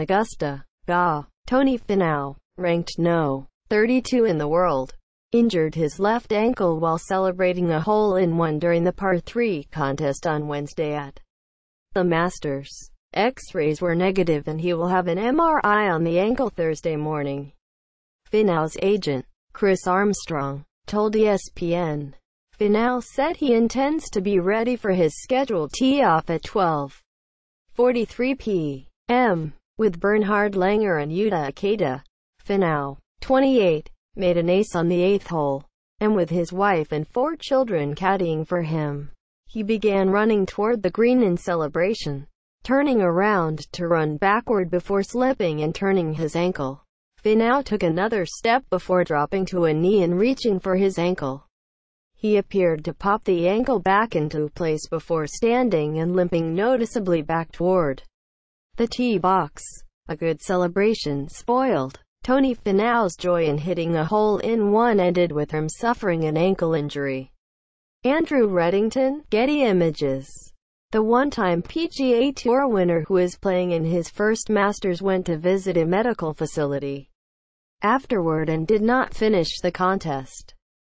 Augusta, Ga, Tony Finau, ranked no. 32 in the world, injured his left ankle while celebrating a hole-in-one during the par 3 contest on Wednesday at the Masters. X-rays were negative and he will have an MRI on the ankle Thursday morning. Finau's agent, Chris Armstrong, told ESPN. Finau said he intends to be ready for his scheduled tee-off at 12.43 p.m with Bernhard Langer and Yuta Akeda. Finau, 28, made an ace on the eighth hole, and with his wife and four children caddying for him, he began running toward the green in celebration, turning around to run backward before slipping and turning his ankle. Finau took another step before dropping to a knee and reaching for his ankle. He appeared to pop the ankle back into place before standing and limping noticeably back toward the tee box. A good celebration spoiled. Tony Finau's joy in hitting a hole-in-one ended with him suffering an ankle injury. Andrew Reddington, Getty Images the one-time PGA Tour winner who is playing in his first Masters went to visit a medical facility afterward and did not finish the contest.